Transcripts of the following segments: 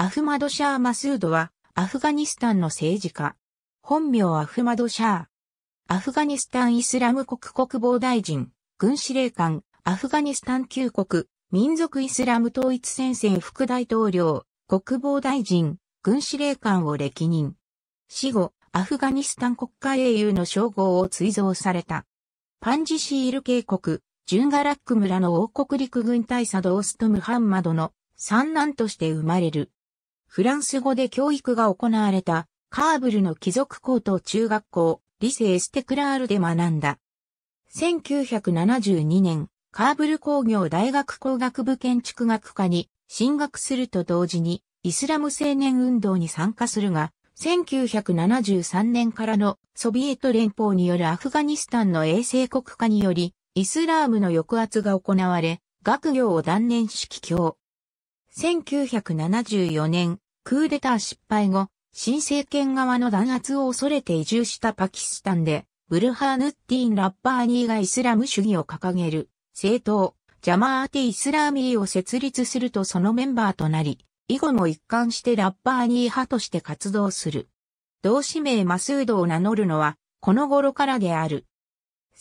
アフマドシャー・マスードは、アフガニスタンの政治家。本名アフマドシャー。アフガニスタンイスラム国国防大臣、軍司令官、アフガニスタン旧国、民族イスラム統一戦線副大統領、国防大臣、軍司令官を歴任。死後、アフガニスタン国家英雄の称号を追贈された。パンジシール渓谷、ジュンガラック村の王国陸軍大佐ドオストムハンマドの三男として生まれる。フランス語で教育が行われた、カーブルの貴族高等中学校、リセエステクラールで学んだ。1972年、カーブル工業大学工学部建築学科に進学すると同時に、イスラム青年運動に参加するが、1973年からのソビエト連邦によるアフガニスタンの衛生国化により、イスラームの抑圧が行われ、学業を断念し帰郷。1974年、クーデター失敗後、新政権側の弾圧を恐れて移住したパキスタンで、ブルハーヌッティン・ラッバーニーがイスラム主義を掲げる政党、ジャマーティ・イスラーミーを設立するとそのメンバーとなり、以後も一貫してラッバーニー派として活動する。同志名マスードを名乗るのは、この頃からである。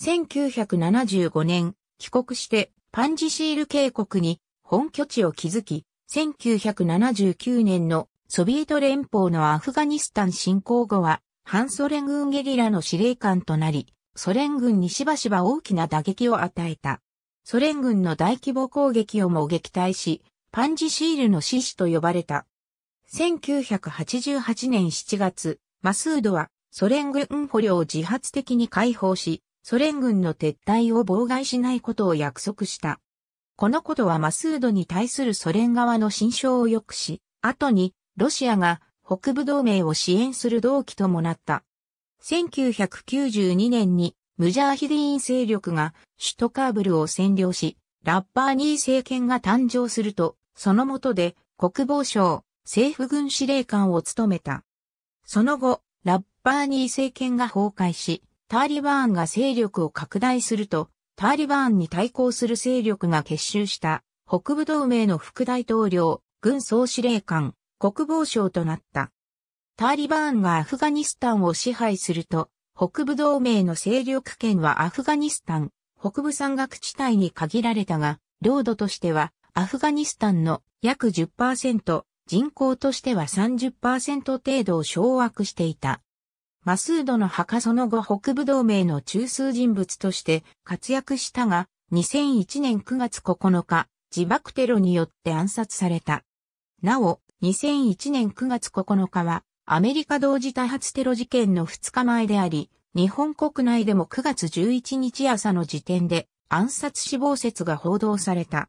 1975年、帰国してパンジシール渓谷に本拠地を築き、1979年のソビエト連邦のアフガニスタン侵攻後は、反ソ連軍ゲリラの司令官となり、ソ連軍にしばしば大きな打撃を与えた。ソ連軍の大規模攻撃をも撃退し、パンジシールの獅子と呼ばれた。1988年7月、マスードはソ連軍捕虜を自発的に解放し、ソ連軍の撤退を妨害しないことを約束した。このことはマスードに対するソ連側の心象を良くし、後にロシアが北部同盟を支援する動機ともなった。1992年にムジャーヒディーン勢力が首都カーブルを占領し、ラッパーニー政権が誕生すると、その下で国防省、政府軍司令官を務めた。その後、ラッパーニー政権が崩壊し、ターリバーンが勢力を拡大すると、ターリバーンに対抗する勢力が結集した北部同盟の副大統領、軍総司令官、国防省となった。ターリバーンがアフガニスタンを支配すると、北部同盟の勢力圏はアフガニスタン、北部山岳地帯に限られたが、領土としてはアフガニスタンの約10%、人口としては30%程度を掌握していた。マスードの墓その後北部同盟の中枢人物として活躍したが、2001年9月9日、自爆テロによって暗殺された。なお、2001年9月9日は、アメリカ同時多発テロ事件の2日前であり、日本国内でも9月11日朝の時点で暗殺死亡説が報道された。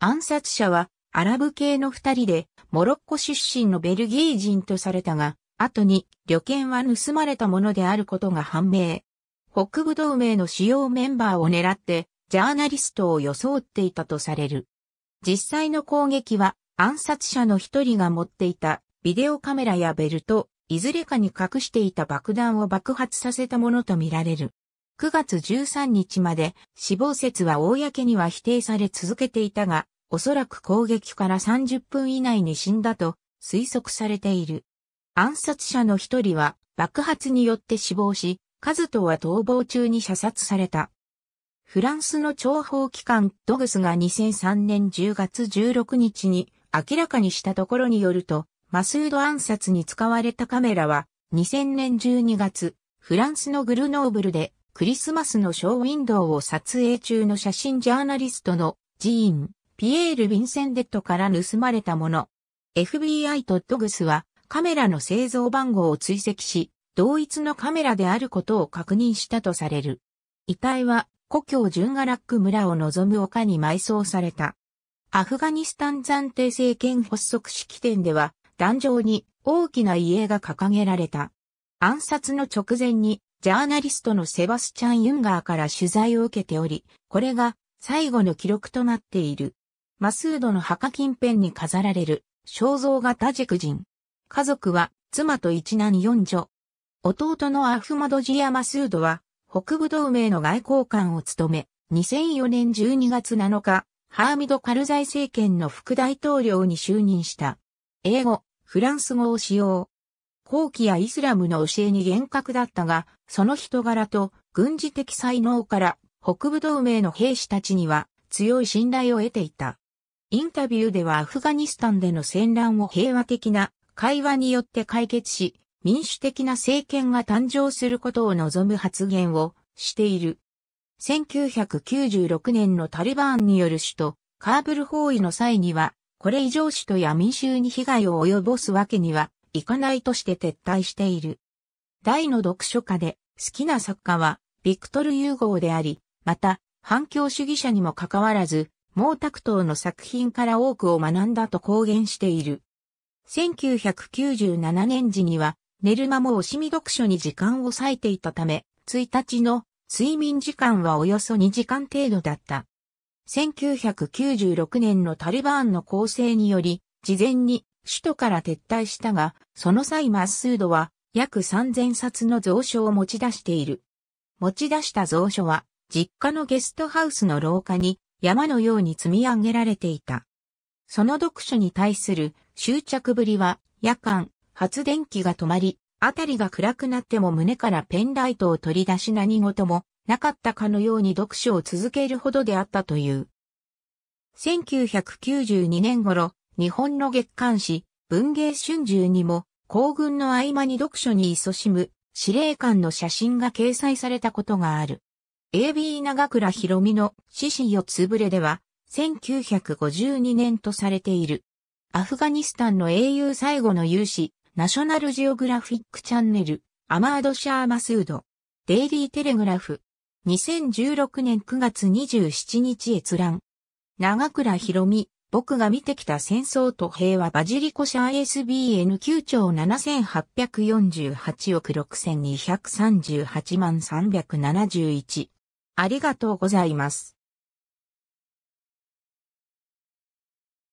暗殺者はアラブ系の二人で、モロッコ出身のベルギー人とされたが、後に旅券は盗まれたものであることが判明。北部同盟の主要メンバーを狙ってジャーナリストを装っていたとされる。実際の攻撃は暗殺者の一人が持っていたビデオカメラやベルト、いずれかに隠していた爆弾を爆発させたものとみられる。9月13日まで死亡説は公には否定され続けていたが、おそらく攻撃から30分以内に死んだと推測されている。暗殺者の一人は爆発によって死亡し、カズトは逃亡中に射殺された。フランスの諜報機関ドグスが2003年10月16日に明らかにしたところによると、マスード暗殺に使われたカメラは2000年12月、フランスのグルノーブルでクリスマスのショーウィンドウを撮影中の写真ジャーナリストのジーン、ピエール・ヴィンセンデットから盗まれたもの。FBI とドグスはカメラの製造番号を追跡し、同一のカメラであることを確認したとされる。遺体は故郷ジュンガラック村を望む丘に埋葬された。アフガニスタン暫定政権発足式典では、壇上に大きな遺影が掲げられた。暗殺の直前に、ジャーナリストのセバスチャン・ユンガーから取材を受けており、これが最後の記録となっている。マスードの墓近辺に飾られる肖像画タジク人。家族は妻と一男四女。弟のアフマドジア・マスードは北部同盟の外交官を務め、2004年12月7日、ハーミド・カルザイ政権の副大統領に就任した。英語、フランス語を使用。後期やイスラムの教えに厳格だったが、その人柄と軍事的才能から北部同盟の兵士たちには強い信頼を得ていた。インタビューではアフガニスタンでの戦乱を平和的な会話によって解決し、民主的な政権が誕生することを望む発言をしている。1996年のタリバーンによる首都カーブル包囲の際には、これ以上首都や民衆に被害を及ぼすわけにはいかないとして撤退している。大の読書家で好きな作家はビクトル・ユーゴーであり、また反共主義者にもかかわらず、毛沢東の作品から多くを学んだと公言している。1997年時には、寝る間も惜しみ読書に時間を割いていたため、1日の睡眠時間はおよそ2時間程度だった。1996年のタリバーンの構成により、事前に首都から撤退したが、その際マッスードは約3000冊の蔵書を持ち出している。持ち出した蔵書は、実家のゲストハウスの廊下に山のように積み上げられていた。その読書に対する執着ぶりは、夜間、発電機が止まり、あたりが暗くなっても胸からペンライトを取り出し何事もなかったかのように読書を続けるほどであったという。1992年頃、日本の月刊誌、文芸春秋にも、行軍の合間に読書に勤しむ司令官の写真が掲載されたことがある。AB 長倉博美の獅子よつぶれでは、1952年とされている。アフガニスタンの英雄最後の勇士、ナショナルジオグラフィックチャンネル、アマード・シャー・マスード、デイリー・テレグラフ、2016年9月27日閲覧。長倉博美、僕が見てきた戦争と平和バジリコ社 ISBN9 兆7848億6238万371。ありがとうございます。